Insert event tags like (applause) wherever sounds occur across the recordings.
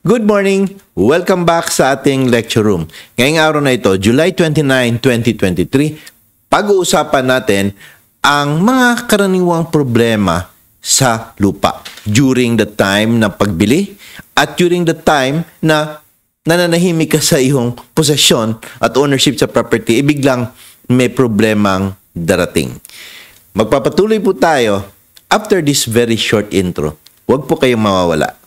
Good morning! Welcome back sa ating lecture room. Ngayong araw na ito, July 29, 2023, pag-uusapan natin ang mga karaniwang problema sa lupa during the time na pagbili at during the time na nananahimik ka sa iyong posesyon at ownership sa property, ibig lang may problemang darating. Magpapatuloy po tayo after this very short intro. Huwag po kayong mawawala.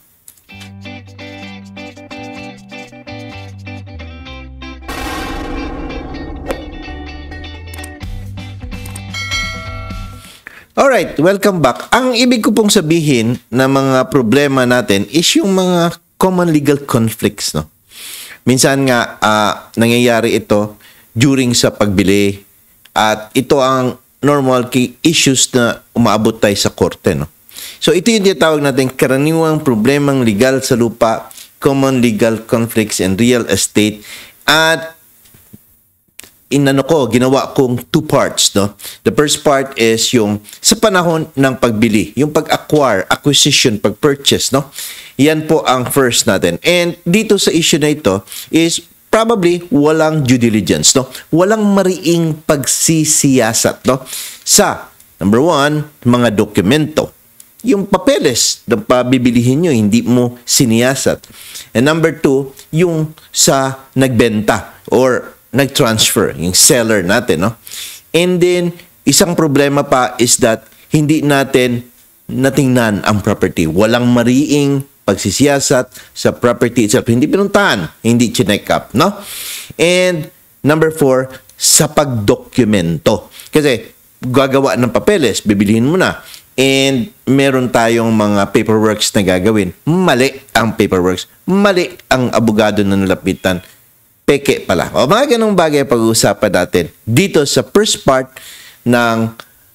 Alright, welcome back. Ang ibig ko pong sabihin na mga problema natin is yung mga common legal conflicts. No? Minsan nga, uh, nangyayari ito during sa pagbili at ito ang normal key issues na umaabot tayo sa korte. No? So ito yung tinatawag natin karaniwang problemang legal sa lupa, common legal conflicts in real estate at inano ko, ginawa kong two parts, no? The first part is yung sa panahon ng pagbili, yung pag-acquire, acquisition, pag-purchase, no? Yan po ang first natin. And dito sa issue na ito is probably walang due diligence, no? Walang mariing pagsisiyasat, no? Sa, number one, mga dokumento. Yung papeles na pabibilihin nyo, hindi mo siniyasat. And number two, yung sa nagbenta or nag-transfer, yung seller natin. No? And then, isang problema pa is that hindi natin natingnan ang property. Walang mariing pagsisiyasat sa property itself. Hindi pinuntahan, hindi chinek up. No? And number four, sa pagdokumento. Kasi gagawa ng papeles, bibilihin mo na. And meron tayong mga paperworks na gagawin. Mali ang paperworks. Mali ang abogado na nalapitan peke pala. O mga ganong bagay pag-uusapan natin dito sa first part ng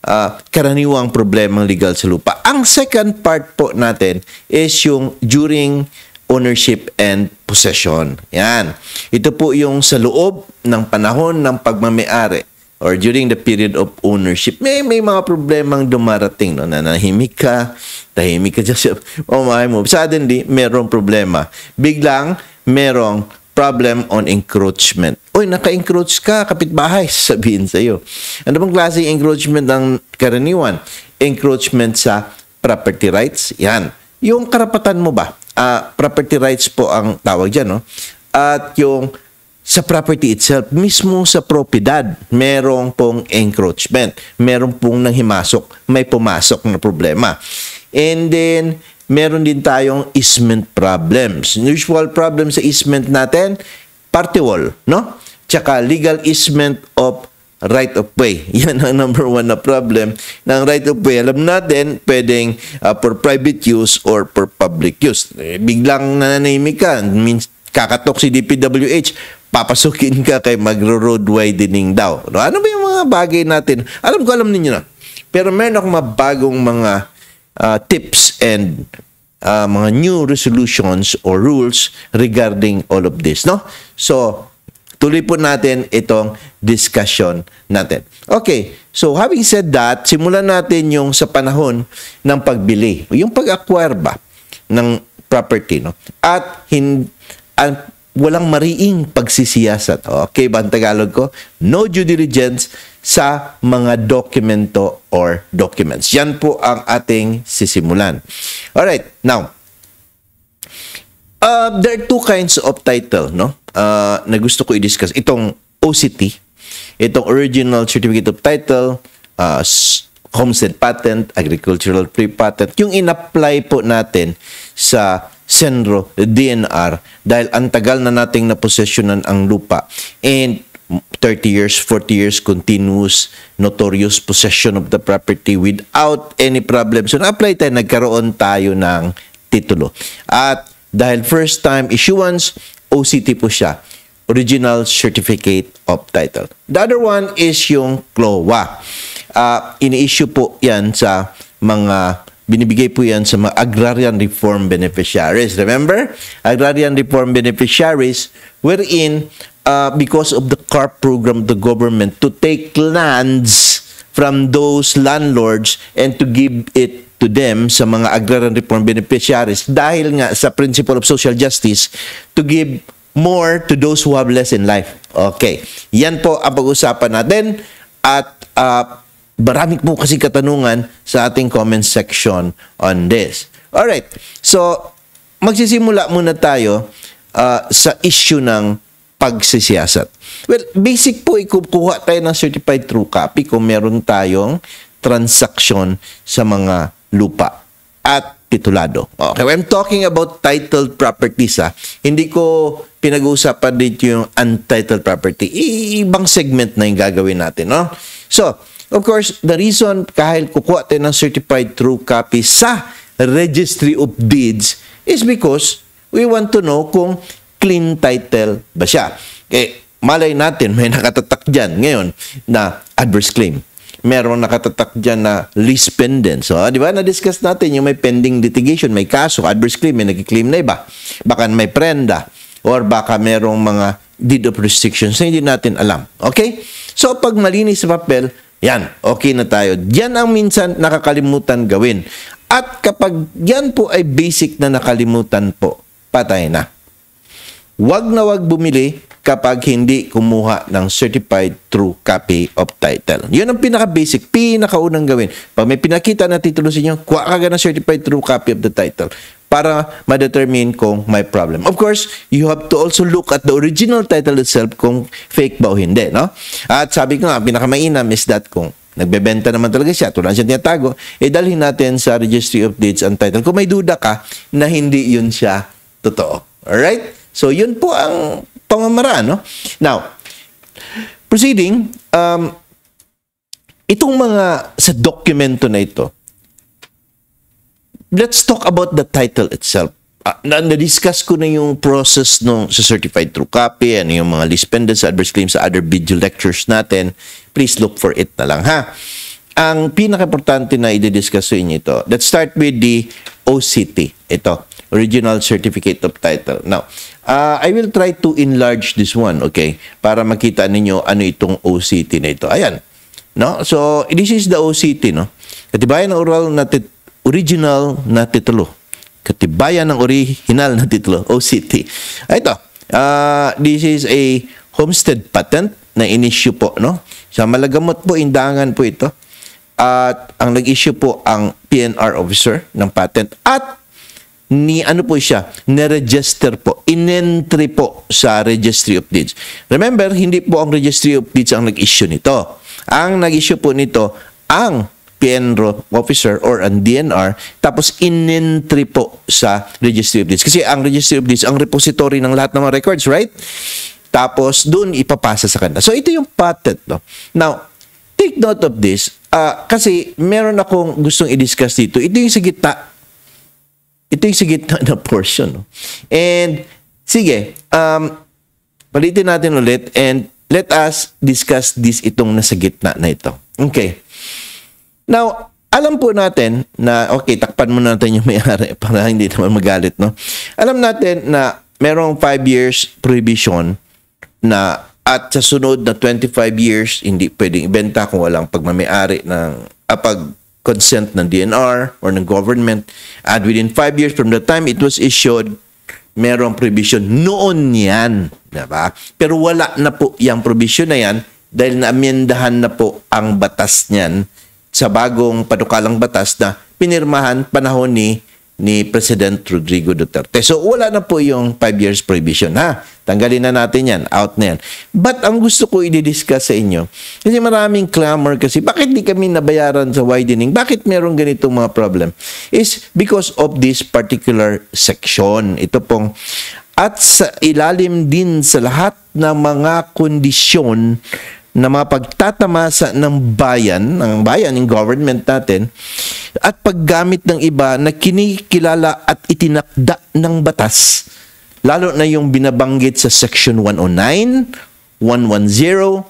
uh, karaniwang problemang legal sa lupa. Ang second part po natin is yung during ownership and possession. Yan. Ito po yung sa loob ng panahon ng pagmamayari or during the period of ownership. May may mga problemang dumarating no na nahimik ka, tahimik ka just (laughs) oh my move. Suddenly, merong problema. Biglang merong problem on encroachment. Uy, naka-encroach ka, kapitbahay, (laughs) sabihin sa iyo. Ano bang klase encroachment ng karaniwan? Encroachment sa property rights, yan. Yung karapatan mo ba? Uh, property rights po ang tawag dyan, no? At yung sa property itself, mismo sa propiedad, merong pong encroachment, merong pong nanghimasok, may pumasok na problema. And then, meron din tayong easement problems. Usual problem sa easement natin, party wall, no? Tsaka legal easement of right of way. (laughs) Yan ang number one na problem ng right of way. Alam natin, pwedeng uh, for private use or for public use. Eh, biglang nananahimik ka, means kakatok si DPWH, papasukin ka kay magro-road widening daw. No? Ano ba yung mga bagay natin? Alam ko, alam ninyo na. Pero meron akong mabagong mga uh, tips and uh, mga new resolutions or rules regarding all of this, no? So, tuloy po natin itong discussion natin. Okay, so having said that, simulan natin yung sa panahon ng pagbili, yung pag-acquire ba ng property, no? At hindi, ang walang mariing pagsisiyasat. Okay ba ang Tagalog ko? No due diligence sa mga dokumento or documents. Yan po ang ating sisimulan. Alright, now, uh, there are two kinds of title no? Uh, na gusto ko i-discuss. Itong OCT, itong Original Certificate of Title, uh, Homestead Patent, Agricultural Pre-Patent, yung in-apply po natin sa Senro DNR dahil ang tagal na nating naposesyonan ang lupa and 30 years, 40 years continuous notorious possession of the property without any problem. So na-apply tayo, nagkaroon tayo ng titulo. At dahil first time issuance, OCT po siya. Original Certificate of Title. The other one is yung CLOA. Uh, ini-issue po yan sa mga Binibigay po yan sa mga agrarian reform beneficiaries. Remember? Agrarian reform beneficiaries wherein uh, because of the CARP program the government to take lands from those landlords and to give it to them sa mga agrarian reform beneficiaries dahil nga sa principle of social justice to give more to those who have less in life. Okay. Yan po ang pag-usapan natin at uh, marami po kasi katanungan sa ating comment section on this. Alright, so magsisimula muna tayo uh, sa issue ng pagsisiyasat. Well, basic po, ikukuha tayo ng certified true copy kung meron tayong transaction sa mga lupa at titulado. Okay, when I'm talking about titled properties, ha, ah. hindi ko pinag-uusapan dito yung untitled property. I Ibang segment na yung gagawin natin. No? So, Of course, the reason kahit kukuha tayo ng certified true copy sa Registry of Deeds is because we want to know kung clean title ba siya. Okay, eh, malay natin, may (laughs) nakatatak dyan ngayon na adverse claim. Merong nakatatak dyan na lease pendant. So, ah, di ba, na-discuss natin yung may pending litigation, may kaso, adverse claim, may nag-claim na iba. Baka may prenda or baka merong mga deed of restrictions na hindi natin alam. Okay? So, pag malinis sa papel, yan, okay na tayo. Yan ang minsan nakakalimutan gawin. At kapag yan po ay basic na nakalimutan po, patay na. Huwag na huwag bumili kapag hindi kumuha ng certified true copy of title. Yun ang pinaka-basic, pinakaunang gawin. Pag may pinakita na titulo sa inyo, kuha ka ng certified true copy of the title para ma-determine kung may problem. Of course, you have to also look at the original title itself kung fake ba o hindi, no? At sabi ko nga, pinakamainam is that kung nagbebenta naman talaga siya, tulad siya tinatago, eh dalhin natin sa registry of deeds ang title. Kung may duda ka na hindi yun siya totoo. Alright? So, yun po ang pamamaraan, no? Now, proceeding, um, itong mga sa dokumento na ito, let's talk about the title itself. Uh, na-discuss ko na yung process nung sa certified true copy, ano yung mga list pendants, adverse claims sa other video lectures natin. Please look for it na lang ha. Ang pinaka-importante na i-discuss ko inyo ito, let's start with the OCT. Ito, Original Certificate of Title. Now, uh, I will try to enlarge this one, okay? Para makita ninyo ano itong OCT na ito. Ayan. No? So, this is the OCT, no? At Katibayan yung oral na original na titulo. Katibayan ng original na titulo, (laughs) OCT. Ah, ito, uh, this is a homestead patent na in po, no? Sa Malagamot po, indangan po ito. At ang nag-issue po ang PNR officer ng patent. At ni ano po siya, na-register po, in-entry po sa Registry of Deeds. Remember, hindi po ang Registry of Deeds ang nag-issue nito. Ang nag-issue po nito, ang PNRO officer or ang DNR tapos inentry po sa registry of deeds. Kasi ang registry of deeds, ang repository ng lahat ng mga records, right? Tapos doon ipapasa sa kanila. So ito yung patent. No? Now, take note of this uh, kasi meron akong gustong i-discuss dito. Ito yung sa gitna. Ito yung sa gitna na portion. No? And sige, um, palitin natin ulit and let us discuss this itong nasa gitna na ito. Okay. Now, alam po natin na, okay, takpan muna natin yung may-ari (laughs) para hindi naman magalit, no? Alam natin na merong 5 years prohibition na at sa sunod na 25 years, hindi pwedeng ibenta kung walang pagmamayari ng apag ah, consent ng DNR or ng government. At within 5 years from the time it was issued, merong provision noon yan. Diba? Pero wala na po yung provision na yan dahil naamyendahan na po ang batas niyan sa bagong panukalang batas na pinirmahan panahon ni ni President Rodrigo Duterte. So wala na po yung 5 years prohibition ha. Tanggalin na natin yan. Out na yan. But ang gusto ko i-discuss sa inyo, kasi maraming clamor kasi, bakit di kami nabayaran sa widening? Bakit merong ganitong mga problem? Is because of this particular section. Ito pong, at sa ilalim din sa lahat ng mga kondisyon na mapagtatamasa ng bayan, ang bayan, ng government natin, at paggamit ng iba na kinikilala at itinakda ng batas, lalo na yung binabanggit sa Section 109, 110, 111,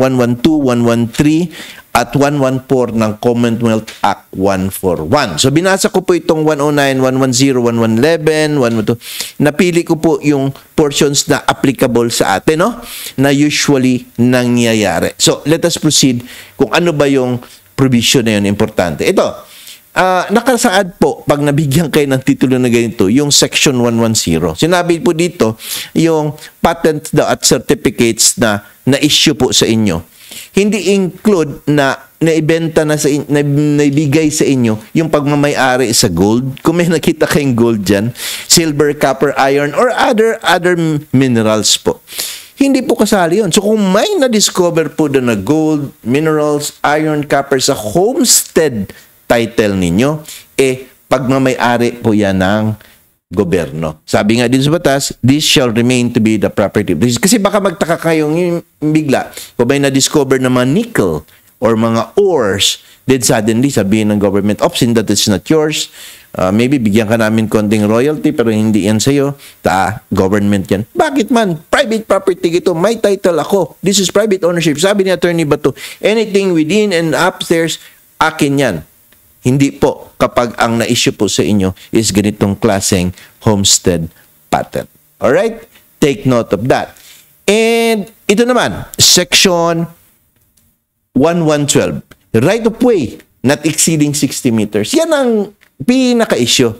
112, 113, at 114 ng Commonwealth Act 141. So binasa ko po itong 109, 110, 111, 112. Napili ko po yung portions na applicable sa atin, no? Na usually nangyayari. So let us proceed kung ano ba yung provision na yun importante. Ito, uh, nakasaad po pag nabigyan kayo ng titulo na ganito, yung section 110. Sinabi po dito yung patents daw at certificates na na-issue po sa inyo hindi include na naibenta na sa na, naibigay sa inyo yung pagmamay-ari sa gold. Kung may nakita kayong gold diyan, silver, copper, iron or other other minerals po. Hindi po kasali yon. So kung may na-discover po doon na gold, minerals, iron, copper sa homestead title ninyo, eh pagmamay-ari po yan ng gobyerno. Sabi nga din sa batas, this shall remain to be the property. Kasi baka magtaka kayong bigla, kung may na-discover na mga nickel or mga ores, then suddenly sabihin ng government, ops, that it's not yours. Uh, maybe bigyan ka namin konting royalty pero hindi yan sa'yo. Ta, government yan. Bakit man? Private property ito. My title ako. This is private ownership. Sabi ni Attorney Bato, anything within and upstairs, akin yan. Hindi po kapag ang na-issue po sa inyo is ganitong klaseng homestead patent. Alright? Take note of that. And ito naman, section 1112. Right of way not exceeding 60 meters. Yan ang pinaka-issue.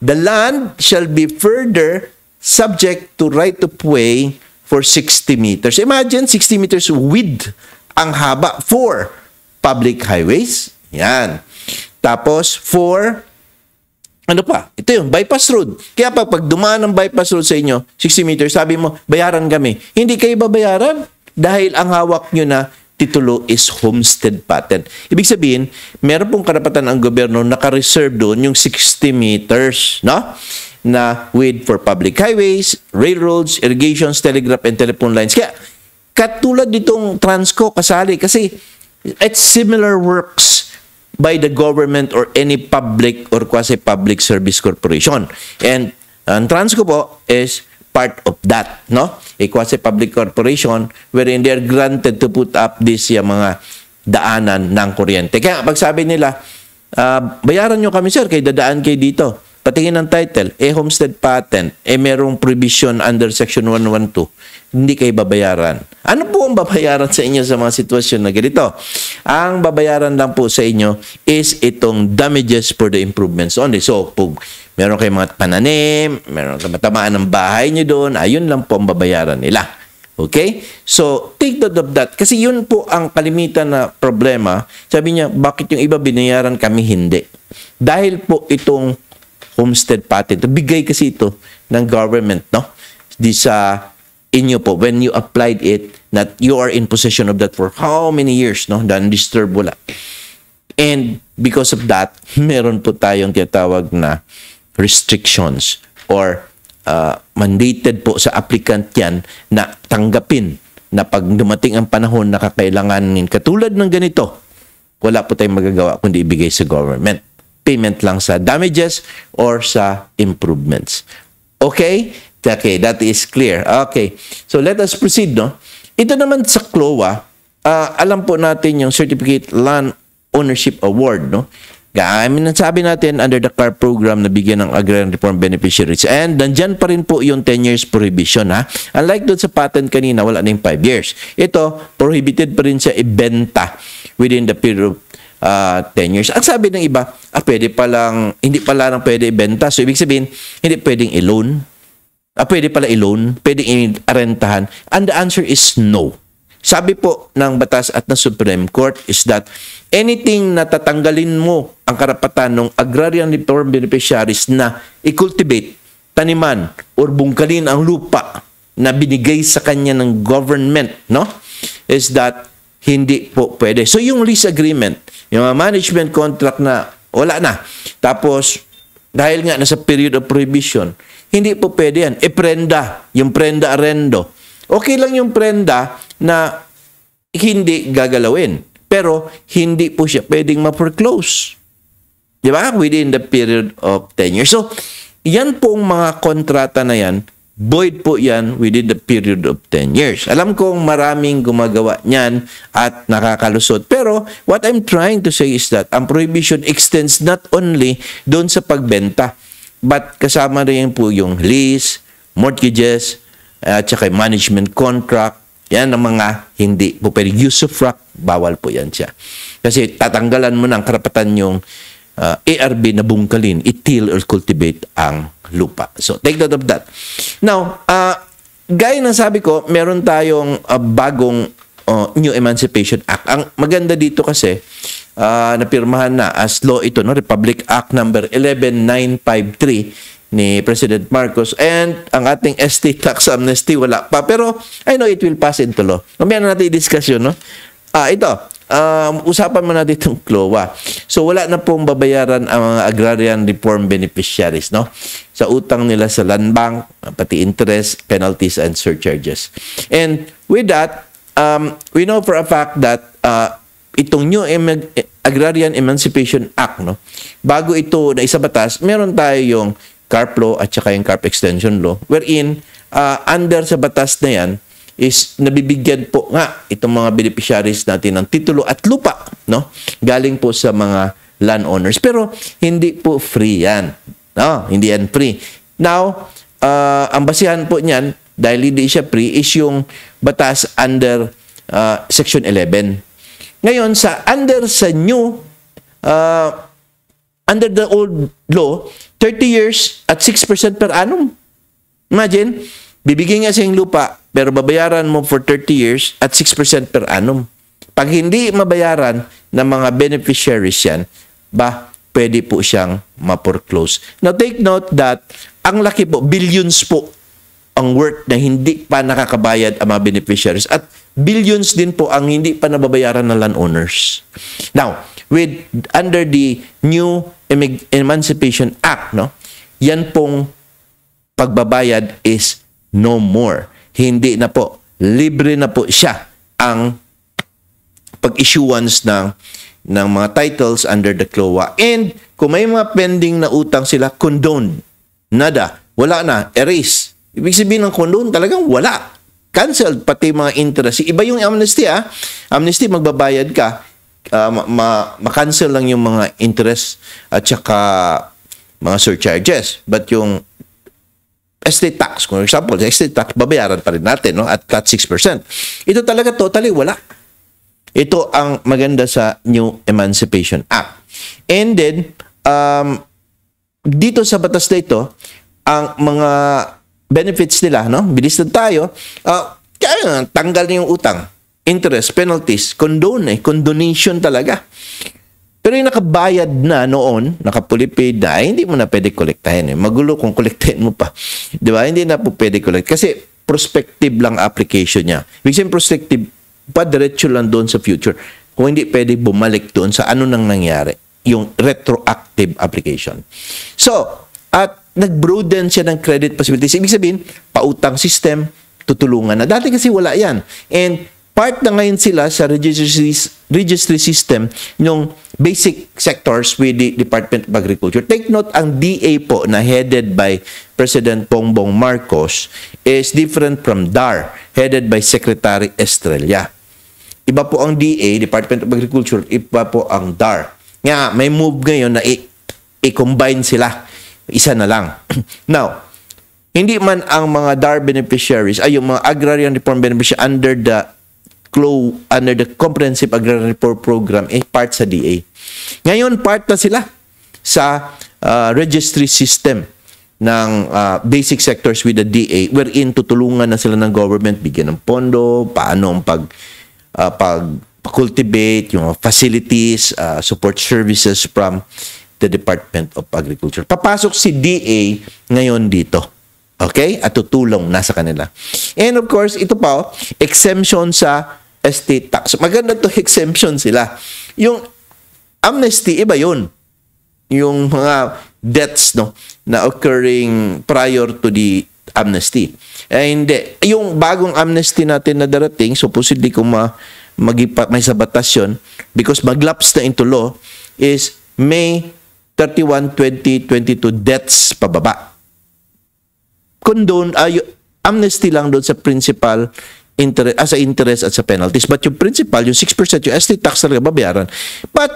The land shall be further subject to right of way for 60 meters. Imagine 60 meters width ang haba for public highways. Yan. Tapos, for ano pa? Ito yung bypass road. Kaya pag, pag dumaan ng bypass road sa inyo, 60 meters, sabi mo, bayaran kami. Hindi kayo babayaran dahil ang hawak nyo na titulo is homestead patent. Ibig sabihin, meron pong karapatan ang gobyerno naka-reserve doon yung 60 meters, no? Na with for public highways, railroads, irrigations, telegraph, and telephone lines. Kaya, katulad nitong Transco kasali kasi it's similar works by the government or any public or quasi-public service corporation. And ang Transco po is part of that, no? A quasi-public corporation wherein they are granted to put up this yung mga daanan ng kuryente. Kaya pag sabi nila, uh, bayaran nyo kami sir, kay dadaan kay dito. Patingin ng title, a homestead patent, eh merong provision under section 112 hindi kayo babayaran. Ano po ang babayaran sa inyo sa mga sitwasyon na ganito? Ang babayaran lang po sa inyo is itong damages for the improvements only. So, pag meron kayong mga pananim, meron kayong matamaan ng bahay nyo doon, ayun lang po ang babayaran nila. Okay? So, take note of that. Kasi yun po ang kalimitan na problema. Sabi niya, bakit yung iba binayaran kami hindi? Dahil po itong homestead patent, bigay kasi ito ng government, no? Di sa inyo po when you applied it that you are in possession of that for how many years no dan disturb wala and because of that (laughs) meron po tayong tinatawag na restrictions or uh, mandated po sa applicant yan na tanggapin na pag dumating ang panahon na kakailanganin katulad ng ganito wala po tayong magagawa kundi ibigay sa government payment lang sa damages or sa improvements okay Okay, that is clear. Okay. So let us proceed, no? Ito naman sa CLOA, uh, alam po natin yung Certificate Land Ownership Award, no? I mean, sabi natin under the CAR program na bigyan ng agrarian reform beneficiaries. And nandyan pa rin po yung 10 years prohibition. Ha? Unlike doon sa patent kanina, wala na yung 5 years. Ito, prohibited pa rin siya ibenta within the period of uh, ah, 10 years. Ang sabi ng iba, ah, pwede palang, hindi pala lang pwede ibenta. So, ibig sabihin, hindi pwedeng i-loan ah, pwede pala i-loan, pwede i-rentahan? And the answer is no. Sabi po ng batas at ng Supreme Court is that anything na tatanggalin mo ang karapatan ng agrarian reform beneficiaries na i-cultivate, taniman, or bungkalin ang lupa na binigay sa kanya ng government, no? Is that hindi po pwede. So yung lease agreement, yung management contract na wala na. Tapos dahil nga nasa period of prohibition, hindi po pwede yan. E prenda, yung prenda arendo. Okay lang yung prenda na hindi gagalawin. Pero hindi po siya pwedeng ma-foreclose. Di ba? Within the period of 10 years. So, yan pong mga kontrata na yan Void po yan within the period of 10 years. Alam kong maraming gumagawa niyan at nakakalusot. Pero what I'm trying to say is that ang prohibition extends not only doon sa pagbenta, but kasama rin po yung lease, mortgages, at saka management contract, yan ang mga hindi po pwede. Usufruct, bawal po yan siya. Kasi tatanggalan mo ng karapatan yung uh, ah, ARB na bungkalin, itil or cultivate ang lupa. So, take note of that. Now, uh, gaya ng sabi ko, meron tayong uh, bagong uh, New Emancipation Act. Ang maganda dito kasi, uh, napirmahan na as law ito, no? Republic Act number 11953 ni President Marcos. And ang ating estate (laughs) tax amnesty, wala pa. Pero I know it will pass into law. Mamaya natin i-discuss yun, no? Ah, ito um, usapan mo na dito ng CLOA. So wala na pong babayaran ang mga agrarian reform beneficiaries no sa utang nila sa land bank, pati interest, penalties and surcharges. And with that, um, we know for a fact that uh, itong new Ag Agrarian Emancipation Act no bago ito na isa batas, meron tayo yung CARP law at saka yung CARP extension law wherein uh, under sa batas na yan is nabibigyan po nga itong mga beneficiaries natin ng titulo at lupa no galing po sa mga landowners pero hindi po free yan no hindi yan free now uh, ang basihan po niyan dahil hindi siya free is yung batas under uh, section 11 ngayon sa under sa new uh, under the old law 30 years at 6% per annum imagine Bibigyan niya sa yung lupa, pero babayaran mo for 30 years at 6% per annum. Pag hindi mabayaran ng mga beneficiaries yan, ba, pwede po siyang ma-foreclose. Now, take note that ang laki po, billions po ang worth na hindi pa nakakabayad ang mga beneficiaries. At billions din po ang hindi pa nababayaran ng landowners. Now, with under the new Emancipation Act, no, yan pong pagbabayad is no more. Hindi na po. Libre na po siya ang pag-issuance ng ng mga titles under the CLOA. And kung may mga pending na utang sila, condone. Nada. Wala na. Erase. Ibig sabihin ng condone, talagang wala. Canceled. pati mga interest. Iba yung amnesty ah. Amnesty, magbabayad ka. Uh, ma-cancel ma- lang yung mga interest at saka mga surcharges. But yung estate tax. Kung example, estate tax, babayaran pa rin natin, no? At that 6%. Ito talaga totally wala. Ito ang maganda sa New Emancipation Act. And then, um, dito sa batas na ito, ang mga benefits nila, no? Bilis na tayo. Uh, kaya tanggal na yung utang. Interest, penalties, condone, eh, condonation talaga. Pero yung nakabayad na noon, nakapulipid na, eh, hindi mo na pwede kolektahin. Eh. Magulo kung kolektahin mo pa. Di ba? Hindi na po pwede collect. Kasi prospective lang application niya. Ibig sabihin prospective, padiretso lang doon sa future. Kung hindi pwede bumalik doon sa ano nang nangyari. Yung retroactive application. So, at nag siya ng credit possibilities. Ibig sabihin, pautang system, tutulungan na. Dati kasi wala yan. And part na ngayon sila sa registry, registry system ng basic sectors with the Department of Agriculture. Take note, ang DA po na headed by President Bongbong Marcos is different from DAR headed by Secretary Estrella. Iba po ang DA, Department of Agriculture, iba po ang DAR. Nga, may move ngayon na i-combine sila. Isa na lang. (clears throat) Now, hindi man ang mga DAR beneficiaries ay yung mga agrarian reform beneficiaries under the CLO under the Comprehensive Agrarian Reform Program eh part sa DA. Ngayon part na sila sa uh, registry system ng uh, basic sectors with the DA wherein tutulungan na sila ng government bigyan ng pondo, paano ang pag uh, ah, pag cultivate yung facilities, uh, support services from the Department of Agriculture. Papasok si DA ngayon dito. Okay? At tutulong nasa kanila. And of course, ito pa, oh, exemption sa estate tax. Maganda to exemption sila. Yung amnesty, iba yun. Yung mga debts no, na occurring prior to the amnesty. Eh, hindi. Yung bagong amnesty natin na darating, supposedly kung ma, magipa, may sa yun, because maglaps na into law, is May 31, 2022 debts pababa condone, ay, amnesty lang doon sa principal interest, as ah, a interest at sa penalties. But yung principal, yung 6%, yung estate tax talaga babayaran. But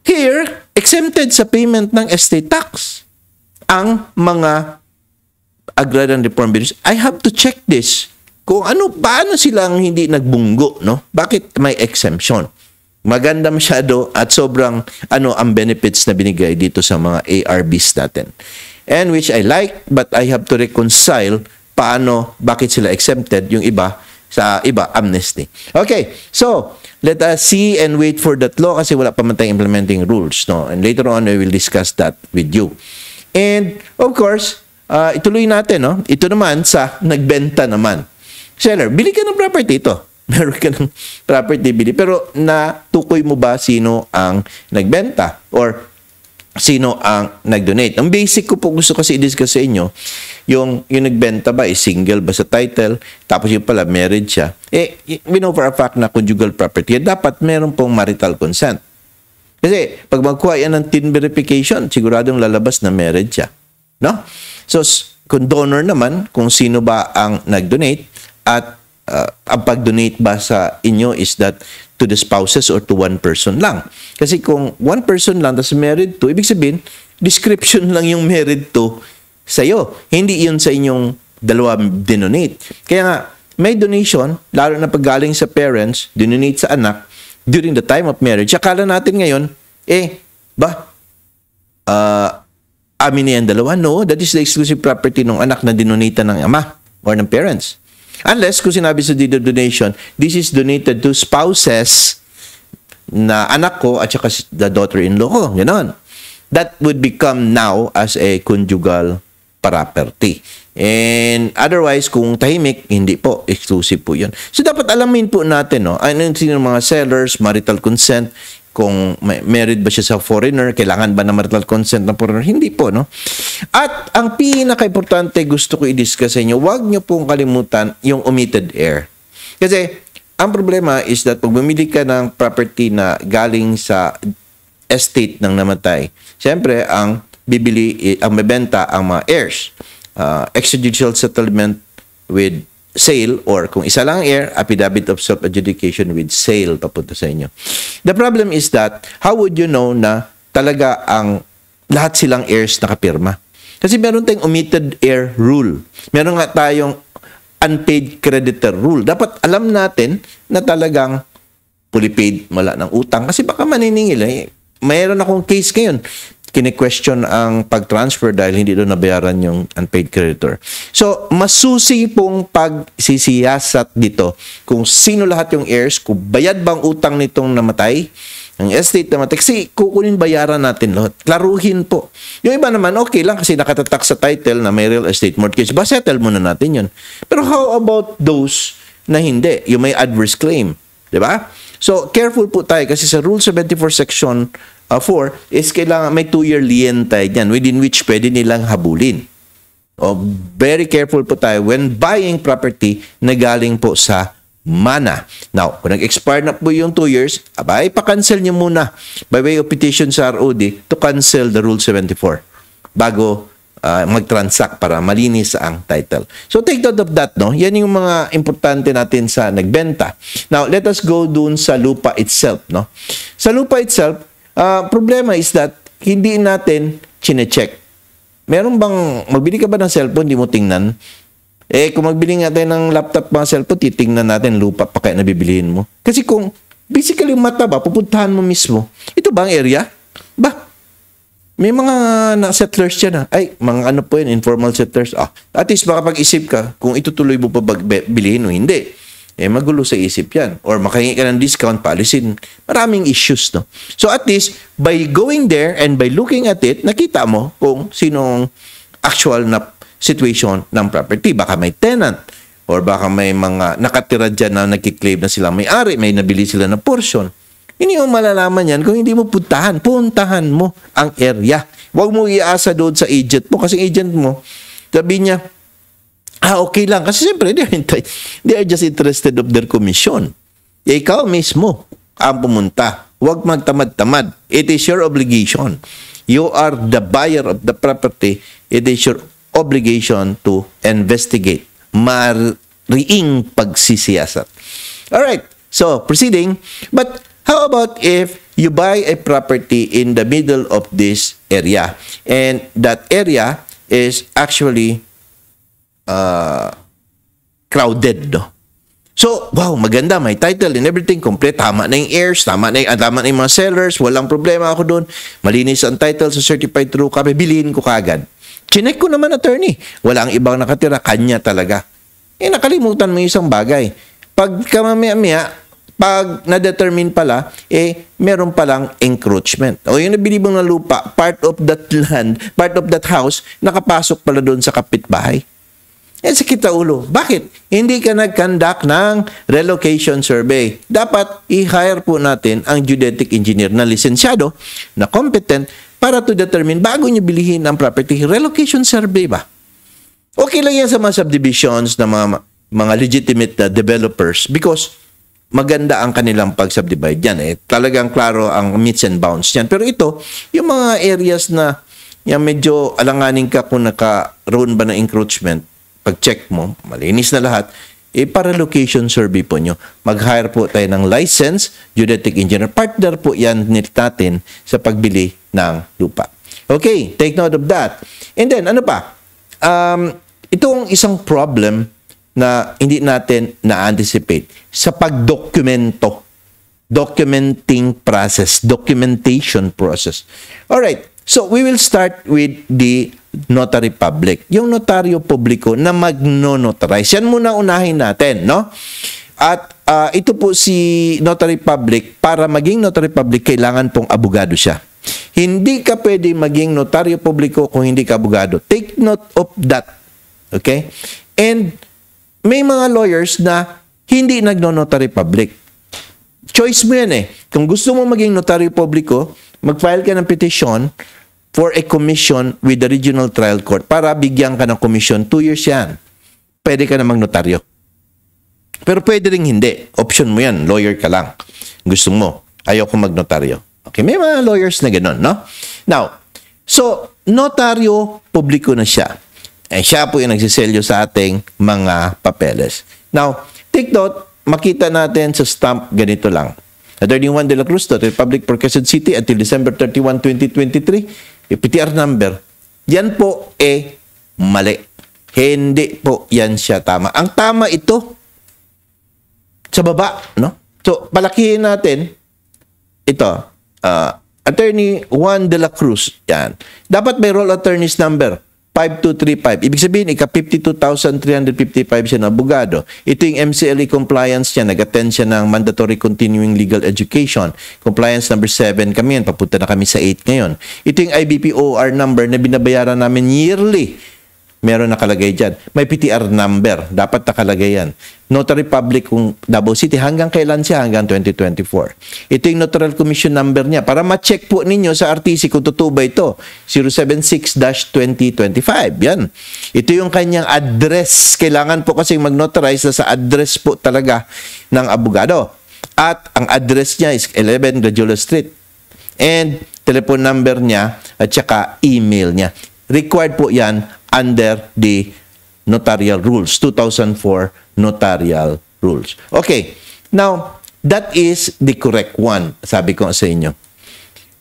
here, exempted sa payment ng estate tax ang mga agrarian reform bills. I have to check this. Kung ano, paano silang hindi nagbunggo, no? Bakit may exemption? Maganda masyado at sobrang ano ang benefits na binigay dito sa mga ARBs natin and which I like but I have to reconcile paano, bakit sila exempted, yung iba, sa iba, amnesty. Okay, so, let us see and wait for that law kasi wala pa man tayong implementing rules. No? And later on, I will discuss that with you. And, of course, uh, ituloy natin, no? ito naman sa nagbenta naman. Seller, bili ka ng property ito. (laughs) Meron ka ng property bili. Pero natukoy mo ba sino ang nagbenta? Or sino ang nag-donate. Ang basic ko po gusto kasi i-discuss sa inyo, yung, yung nagbenta ba, is single ba sa title, tapos yung pala, married siya. Eh, we know for a fact na conjugal property, eh, dapat meron pong marital consent. Kasi pag magkuha yan ng tin verification, siguradong lalabas na married siya. No? So, kung donor naman, kung sino ba ang nag-donate at uh, ang pag-donate ba sa inyo is that to the spouses or to one person lang. Kasi kung one person lang, tapos married to, ibig sabihin, description lang yung married to sa'yo. Hindi yun sa inyong dalawa denonate. Kaya nga, may donation, lalo na pag galing sa parents, dinonate sa anak, during the time of marriage. Akala natin ngayon, eh, ba, uh, amin na yan dalawa? No, that is the exclusive property ng anak na dinonate ng ama or ng parents. Unless kung sinabi sa deed of donation, this is donated to spouses na anak ko at saka the daughter-in-law ko. Ganon. That would become now as a conjugal property. And otherwise, kung tahimik, hindi po. Exclusive po yun. So, dapat alamin po natin, no? Ano yung mga sellers, marital consent, kung married ba siya sa foreigner, kailangan ba na marital consent ng foreigner? Hindi po, no? At ang pinaka-importante gusto ko i-discuss sa inyo, huwag niyo pong kalimutan yung omitted heir. Kasi ang problema is that pag bumili ka ng property na galing sa estate ng namatay, siyempre ang bibili, eh, ang bebenta ang mga heirs. Uh, extrajudicial settlement with sale or kung isa lang air, affidavit of self-adjudication with sale papunta sa inyo. The problem is that, how would you know na talaga ang lahat silang heirs nakapirma? Kasi meron tayong omitted heir rule. Meron nga tayong unpaid creditor rule. Dapat alam natin na talagang fully paid wala ng utang. Kasi baka maniningil. Eh. Mayroon akong case ngayon kine-question ang pag-transfer dahil hindi doon nabayaran yung unpaid creditor. So, masusi pong pagsisiyasat dito kung sino lahat yung heirs, kung bayad bang utang nitong namatay, ang estate naman, kasi kukunin bayaran natin lahat. Klaruhin po. Yung iba naman, okay lang kasi nakatatak sa title na may real estate mortgage. Ba, settle muna natin yun. Pero how about those na hindi? Yung may adverse claim. ba? Diba? So, careful po tayo kasi sa Rule 74 section uh, four is kailangan may two-year lien tayo dyan within which pwede nilang habulin. Oh, very careful po tayo when buying property na galing po sa mana. Now, kung nag-expire na po yung 2 years, abay, pa-cancel nyo muna by way of petition sa ROD to cancel the Rule 74 bago uh, mag-transact para malinis ang title. So, take note of that, no? Yan yung mga importante natin sa nagbenta. Now, let us go dun sa lupa itself, no? Sa lupa itself, Uh, problema is that hindi natin chine-check. Meron bang, magbili ka ba ng cellphone, hindi mo tingnan? Eh, kung magbili nga tayo ng laptop mga cellphone, titingnan natin lupa pa kaya nabibilihin mo. Kasi kung basically yung mata ba, pupuntahan mo mismo. Ito ba ang area? Ba? May mga settlers dyan ha. Ah. Ay, mga ano po yun, informal settlers. Ah, at least makapag-isip ka kung itutuloy mo pa bilhin o hindi eh magulo sa isip yan. Or makahingi ka ng discount, policy. Maraming issues, no? So at least, by going there and by looking at it, nakita mo kung sinong actual na situation ng property. Baka may tenant, or baka may mga nakatira dyan na nagkiklaim na sila may-ari, may nabili sila na portion. Hindi mo malalaman yan kung hindi mo puntahan. Puntahan mo ang area. Huwag mo iasa doon sa agent mo kasi agent mo, sabi niya, ah, okay lang. Kasi siyempre, they they are just interested of their commission. Ikaw mismo ang pumunta. Huwag magtamad-tamad. It is your obligation. You are the buyer of the property. It is your obligation to investigate. Mariing pagsisiyasat. Alright, so proceeding. But how about if you buy a property in the middle of this area and that area is actually uh, crowded, no? So, wow, maganda, may title and everything, complete, tama na yung heirs, tama na yung, ah, tama na yung mga sellers, walang problema ako doon, malinis ang title sa certified true copy, bilhin ko kagad. Chinek ko naman, attorney, walang ibang nakatira, kanya talaga. Eh, nakalimutan mo yung isang bagay. Pag kamamaya-maya, pag na-determine pala, eh, meron palang encroachment. O yung nabili mong na lupa, part of that land, part of that house, nakapasok pala doon sa kapitbahay. Eh, sa na ulo. Bakit? Hindi ka nag-conduct ng relocation survey. Dapat i-hire po natin ang geodetic engineer na lisensyado, na competent, para to determine bago nyo bilihin ang property, relocation survey ba? Okay lang yan sa mga subdivisions ng mga, mga legitimate uh, developers because maganda ang kanilang pag-subdivide yan. Eh. Talagang klaro ang meets and bounds yan. Pero ito, yung mga areas na yan medyo alanganin ka kung naka-roon ba ng encroachment, pag-check mo, malinis na lahat, eh, para location survey po nyo. Mag-hire po tayo ng license, geodetic engineer. Partner po yan natin sa pagbili ng lupa. Okay, take note of that. And then, ano pa? Um, itong isang problem na hindi natin na-anticipate sa pagdokumento. Documenting process, documentation process. All right. So we will start with the notary public. Yung notaryo publiko na magno-notarize. Yan muna unahin natin, no? At uh, ito po si notary public, para maging notary public, kailangan pong abogado siya. Hindi ka pwede maging notaryo publiko kung hindi ka abogado. Take note of that. Okay? And may mga lawyers na hindi nagno-notary public. Choice mo yan eh. Kung gusto mo maging notaryo publiko, mag-file ka ng petition, for a commission with the regional trial court para bigyan ka ng commission. Two years yan. Pwede ka namang notaryo. Pero pwede rin hindi. Option mo yan. Lawyer ka lang. Gusto mo. Ayoko ko magnotaryo. Okay, may mga lawyers na ganun, no? Now, so, notaryo, publiko na siya. And eh, siya po yung nagsiselyo sa ating mga papeles. Now, take note, makita natin sa stamp ganito lang. Attorney Juan de la Cruz, Republic Purquezon City until December 31, 2023. PTR number, yan po eh mali. Hindi po yan siya tama. Ang tama ito sa baba, no? So, palakihin natin ito. Uh, attorney Juan de la Cruz, yan. Dapat may roll attorney's number. 5235. Ibig sabihin, ika-52,355 siya na abogado. Ito yung MCLE compliance niya. Nag-attend siya ng Mandatory Continuing Legal Education. Compliance number 7 kami yan. Papunta na kami sa 8 ngayon. Ito yung IBPOR number na binabayaran namin yearly meron nakalagay dyan. May PTR number, dapat nakalagay yan. Notary Public kung Davao City, hanggang kailan siya? Hanggang 2024. Ito yung Notarial Commission number niya. Para ma-check po ninyo sa RTC kung totoo ba ito. 076-2025. Yan. Ito yung kanyang address. Kailangan po kasi mag-notarize na sa address po talaga ng abogado. At ang address niya is 11 Gradiola Street. And telephone number niya at saka email niya. Required po yan under the notarial rules, 2004 notarial rules. Okay, now, that is the correct one, sabi ko sa inyo.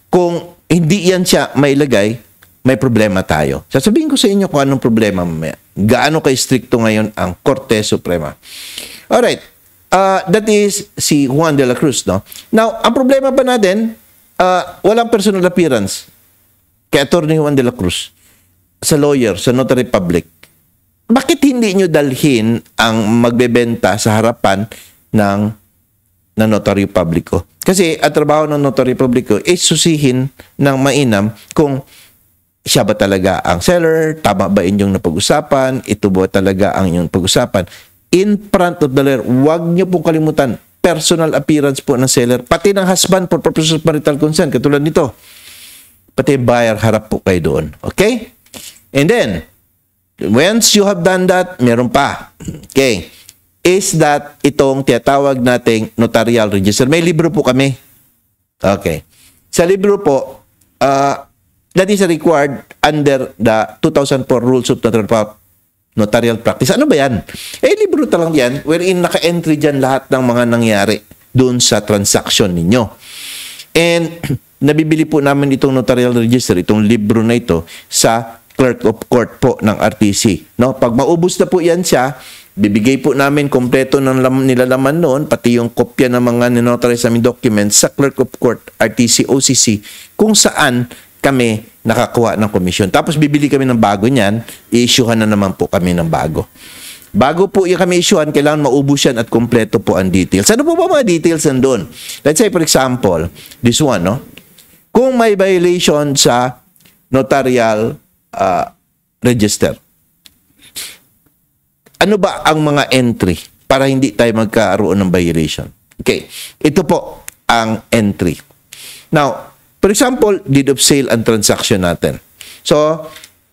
Kung hindi yan siya mailagay, may problema tayo. Sasabihin ko sa inyo kung anong problema mamaya. Gaano kay stricto ngayon ang Korte Suprema. Alright, uh, that is si Juan de la Cruz. No? Now, ang problema ba natin, uh, walang personal appearance kay Attorney Juan de la Cruz sa lawyer, sa notary public, bakit hindi nyo dalhin ang magbebenta sa harapan ng na notary publiko? Kasi at trabaho ng notary publiko is susihin ng mainam kung siya ba talaga ang seller, tama ba inyong napag-usapan, ito ba talaga ang inyong pag-usapan. In front of the lawyer, huwag niyo pong kalimutan, personal appearance po ng seller, pati ng husband for purposes of marital consent, katulad nito. Pati buyer, harap po kayo doon. Okay? And then, once you have done that, meron pa. Okay. Is that itong tiyatawag nating notarial register. May libro po kami. Okay. Sa libro po, uh, that is required under the 2004 Rules of Notarial notarial practice. Ano ba yan? Eh, libro talang yan wherein naka-entry dyan lahat ng mga nangyari doon sa transaction ninyo. And (clears throat) nabibili po namin itong notarial register, itong libro na ito, sa clerk of court po ng RTC. No? Pag maubos na po yan siya, bibigay po namin kompleto ng nilalaman noon, pati yung kopya ng mga ninotarized namin documents sa Clerk of Court, RTC, OCC, kung saan kami nakakuha ng komisyon. Tapos bibili kami ng bago niyan, i-issuehan na naman po kami ng bago. Bago po yung kami issuehan, kailangan maubos yan at kompleto po ang details. Ano po ba mga details nandun? Let's say for example, this one, no? Kung may violation sa notarial uh, register. Ano ba ang mga entry para hindi tayo magkaroon ng violation? Okay, ito po ang entry. Now, for example, deed of sale ang transaction natin. So,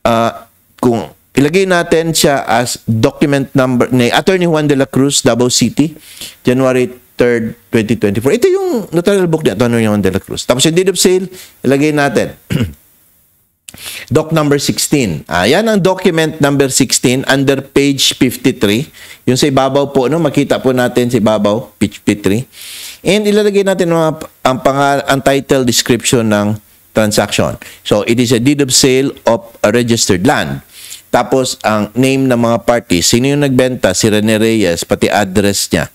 uh, kung ilagay natin siya as document number ni Attorney Juan de la Cruz, Davao City, January 3rd, 2024. Ito yung notarial book ni Attorney Juan de la Cruz. Tapos yung deed of sale, ilagay natin. (clears throat) Doc number 16. Ah, ang document number 16 under page 53. Yung sa ibabaw po, no? makita po natin si ibabaw, page 53. And ilalagay natin mga, ang, pangal, ang title description ng transaction. So, it is a deed of sale of a registered land. Tapos, ang name ng mga party. Sino yung nagbenta? Si Rene Reyes, pati address niya.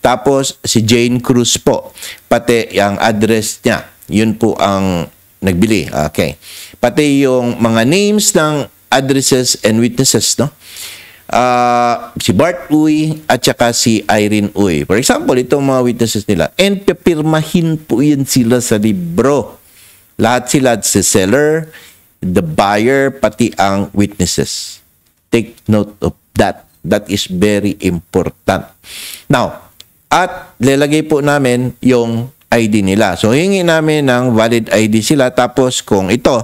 Tapos, si Jane Cruz po, pati ang address niya. Yun po ang nagbili. Okay. Pati yung mga names ng addresses and witnesses, no? Uh, si Bart Uy at saka si Irene Uy. For example, itong mga witnesses nila. And papirmahin po yun sila sa libro. Lahat sila, si seller, the buyer, pati ang witnesses. Take note of that. That is very important. Now, at lalagay po namin yung ID nila. So hingi namin ng valid ID sila tapos kung ito,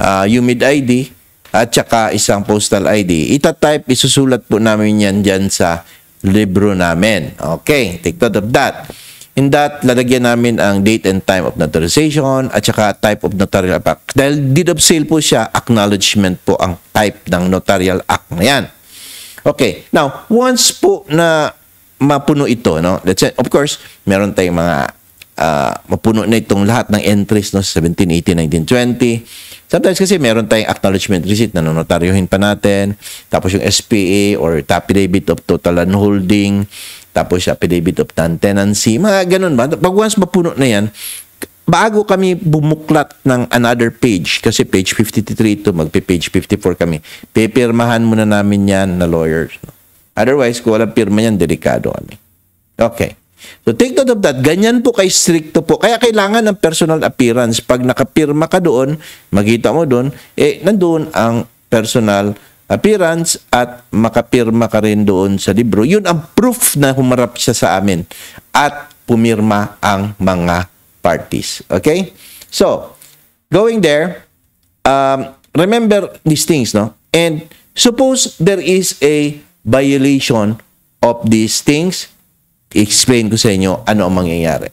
uh, humid ID at saka isang postal ID. Ita-type, isusulat po namin yan dyan sa libro namin. Okay, take note of that. In that, lalagyan namin ang date and time of notarization at saka type of notarial act. Dahil deed of sale po siya, acknowledgement po ang type ng notarial act na yan. Okay, now, once po na mapuno ito, no? Let's say, of course, meron tayong mga uh, mapuno na itong lahat ng entries no 17, 18, 19, Sometimes kasi meron tayong acknowledgement receipt na notaryohin pa natin. Tapos yung SPA or affidavit of total and holding. Tapos affidavit of non-tenancy. Mga ganun ba? Pag once mapuno na yan, bago kami bumuklat ng another page, kasi page 53 to magpe-page 54 kami, pipirmahan muna namin yan na lawyers. Otherwise, kung walang pirma yan, delikado kami. Okay. So take note of that, ganyan po kay stricto po. Kaya kailangan ng personal appearance. Pag nakapirma ka doon, makita mo doon, eh nandoon ang personal appearance at makapirma ka rin doon sa libro. Yun ang proof na humarap siya sa amin at pumirma ang mga parties. Okay? So, going there, um, remember these things, no? And suppose there is a violation of these things, explain ko sa inyo ano ang mangyayari.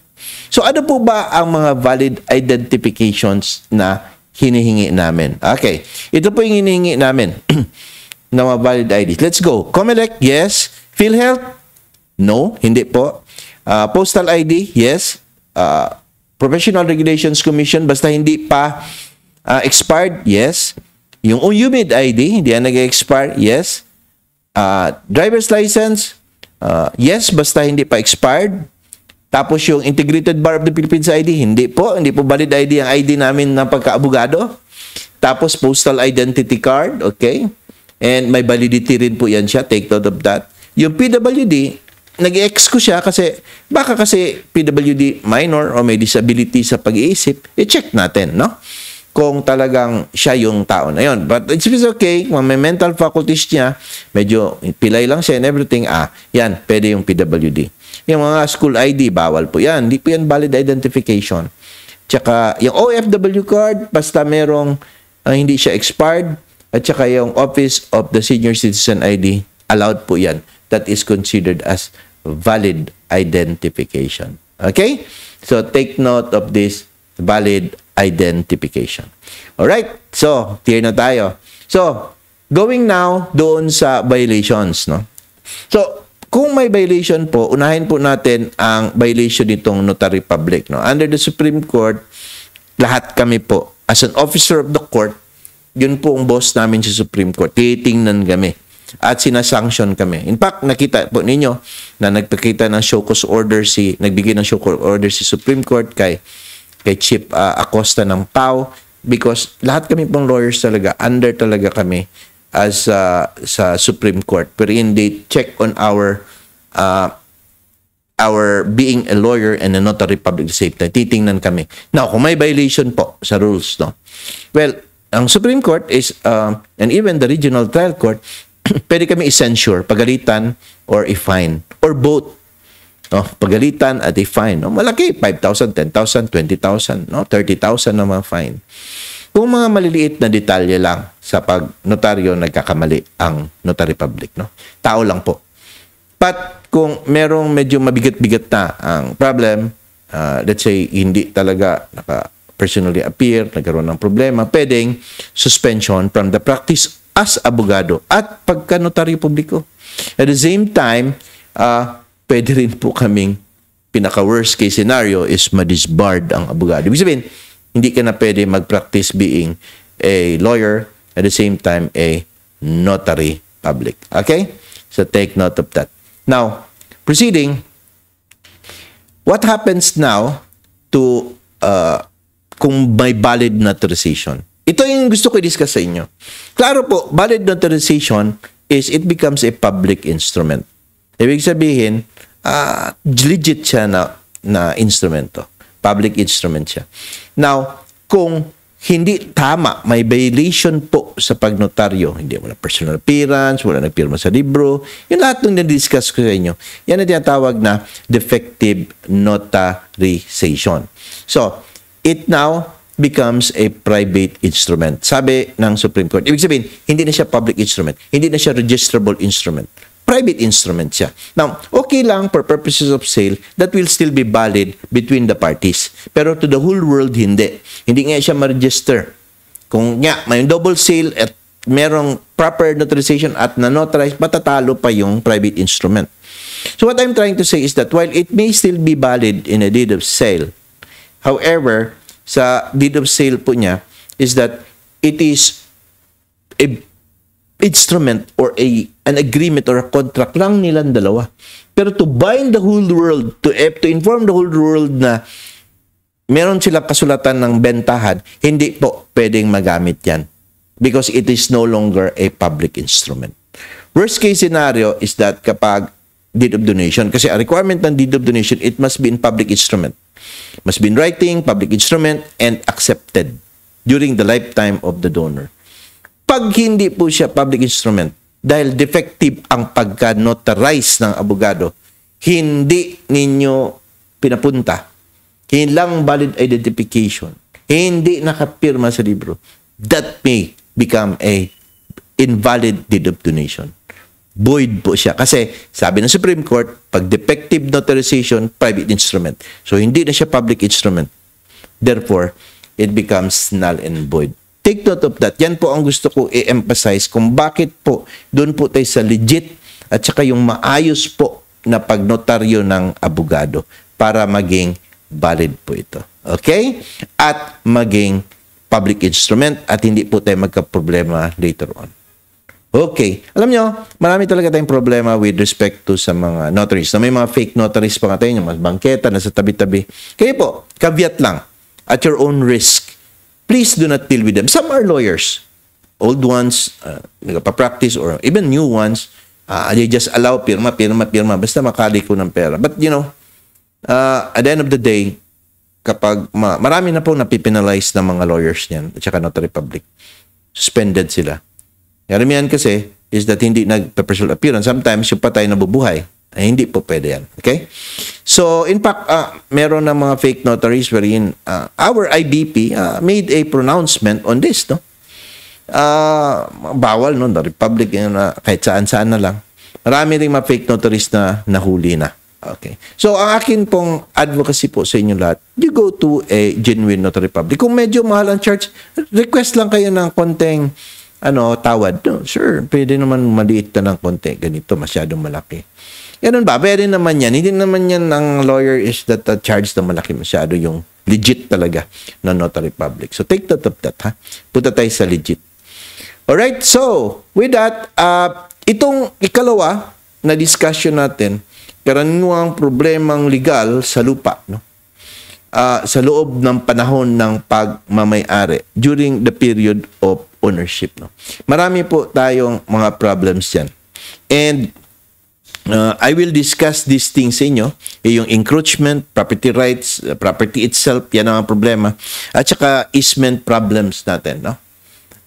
So ano po ba ang mga valid identifications na hinihingi namin? Okay, ito po yung hinihingi namin (clears throat) na mga valid IDs. Let's go. Comelec, yes. PhilHealth? No, hindi po. Uh, postal ID? Yes. Uh, Professional Regulations Commission, basta hindi pa uh, expired? Yes. Yung UMID ID, hindi yan nag-expire? Yes. Uh, driver's license? Uh, yes, basta hindi pa expired. Tapos yung Integrated Bar of the Philippines ID, hindi po. Hindi po valid ID ang ID namin ng pagkaabogado. Tapos Postal Identity Card, okay? And may validity rin po yan siya. Take note of that. Yung PWD, nag-ex ko siya kasi baka kasi PWD minor o may disability sa pag-iisip, i-check natin, no? kung talagang siya yung tao na yun. But it's okay, kung may mental faculties niya, medyo pilay lang siya and everything, ah, yan, pwede yung PWD. Yung mga school ID, bawal po yan. Hindi po yan valid identification. Tsaka yung OFW card, basta merong uh, hindi siya expired, at saka yung Office of the Senior Citizen ID, allowed po yan. That is considered as valid identification. Okay? So take note of this valid identification. Alright? So, clear na tayo. So, going now doon sa violations. No? So, kung may violation po, unahin po natin ang violation nitong notary public. No? Under the Supreme Court, lahat kami po, as an officer of the court, yun po ang boss namin sa Supreme Court. Titingnan kami at sinasanction kami. In fact, nakita po ninyo na nagpakita ng show cause order si, nagbigay ng show cause order si Supreme Court kay kay Chip uh, ah, Acosta ng PAO because lahat kami pong lawyers talaga, under talaga kami as uh, sa Supreme Court. Pero in they check on our uh, our being a lawyer and a notary public safe Titingnan kami. Now, kung may violation po sa rules, no? Well, ang Supreme Court is, uh, and even the Regional Trial Court, (clears throat) pwede kami i-censure, pagalitan, or i-fine, or both. No, pagalitan at a fine. No, malaki, 5,000, 10,000, 20,000, no, 30,000 naman fine. Kung mga maliliit na detalye lang sa pag notaryo nagkakamali ang notary public, no. Tao lang po. But kung merong medyo mabigat-bigat na ang problem, uh, let's say hindi talaga naka personally appear, nagkaroon ng problema, pwedeng suspension from the practice as abogado at pagka notaryo publiko. At the same time, uh, pwede rin po kaming pinaka worst case scenario is ma madisbarred ang abogado. Ibig sabihin, hindi ka na pwede mag-practice being a lawyer at the same time a notary public. Okay? So take note of that. Now, proceeding, what happens now to uh, kung may valid notarization? Ito yung gusto ko i-discuss sa inyo. Klaro po, valid notarization is it becomes a public instrument. Ibig sabihin, uh, legit siya na, na instrumento. Public instrument siya. Now, kung hindi tama, may violation po sa pagnotaryo. Hindi wala personal appearance, wala nagpirma sa libro. Yung lahat nung na-discuss ko sa inyo, yan ang tinatawag na defective notarization. So, it now becomes a private instrument. Sabi ng Supreme Court, ibig sabihin, hindi na siya public instrument. Hindi na siya registrable instrument private instrument siya. Now, okay lang for purposes of sale, that will still be valid between the parties. Pero to the whole world, hindi. Hindi nga siya ma-register. Kung nga, may double sale at merong proper notarization at na-notarize, matatalo pa yung private instrument. So what I'm trying to say is that while it may still be valid in a deed of sale, however, sa deed of sale po niya, is that it is a instrument or a an agreement or a contract lang nilang dalawa. Pero to bind the whole world, to, eh, to inform the whole world na meron silang kasulatan ng bentahan, hindi po pwedeng magamit yan because it is no longer a public instrument. Worst case scenario is that kapag deed of donation, kasi a requirement ng deed of donation, it must be in public instrument. Must be in writing, public instrument, and accepted during the lifetime of the donor. Pag hindi po siya public instrument, dahil defective ang pagka-notarize ng abogado. Hindi ninyo pinapunta. Hilang valid identification. Hindi nakapirma sa libro. That may become a invalid deed of donation. Void po siya. Kasi sabi ng Supreme Court, pag defective notarization, private instrument. So hindi na siya public instrument. Therefore, it becomes null and void. Take note of that. Yan po ang gusto ko i-emphasize kung bakit po doon po tayo sa legit at saka yung maayos po na pagnotaryo ng abogado para maging valid po ito. Okay? At maging public instrument at hindi po tayo magka-problema later on. Okay. Alam nyo, marami talaga tayong problema with respect to sa mga notaries. Na may mga fake notaries pa nga tayo, yung mga bangketa, nasa tabi-tabi. Kaya po, caveat lang. At your own risk please do not deal with them. Some are lawyers, old ones, uh, nagpa-practice or even new ones. Uh, they just allow pirma, pirma, pirma, basta ko ng pera. But you know, uh, at the end of the day, kapag ma- marami na pong napipinalize ng mga lawyers niyan at saka notary public. Suspended sila. Karamihan kasi is that hindi nagpa-personal appearance. Sometimes yung patay nabubuhay ay hindi po pwede yan. Okay? So, in fact, uh, meron ng mga fake notaries wherein uh, our IBP uh, ah, made a pronouncement on this, no? Uh, bawal, no? The Republic, yun, uh, kahit saan-saan na lang. Marami rin mga fake notaries na nahuli na. Okay. So, ang akin pong advocacy po sa inyo lahat, you go to a genuine notary public. Kung medyo mahal ang church, request lang kayo ng konting ano, tawad. No, sure, pwede naman maliit na ng konti. Ganito, masyadong malaki. Ganun ba? Pwede naman yan. Hindi naman yan ang lawyer is that uh, charge na malaki masyado yung legit talaga na notary public. So take note of that ha. Punta tayo sa legit. Alright, so with that, uh, itong ikalawa na discussion natin, karaniwang problemang legal sa lupa. No? Uh, sa loob ng panahon ng pagmamayari during the period of ownership. No? Marami po tayong mga problems yan. And uh, I will discuss these things sa inyo. Eh, yung encroachment, property rights, uh, property itself, yan ang problema. At saka easement problems natin. No?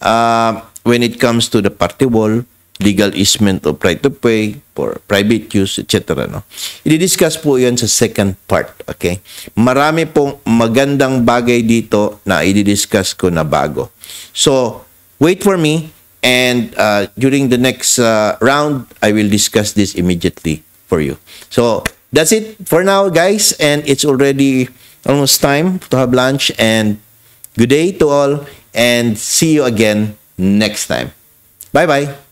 Uh, when it comes to the party wall, legal easement of right to pay for private use, etc. No? I-discuss po yon sa second part. Okay? Marami pong magandang bagay dito na i-discuss ko na bago. So, wait for me. And uh, during the next uh, round, I will discuss this immediately for you. So that's it for now, guys. And it's already almost time to have lunch. And good day to all. And see you again next time. Bye-bye.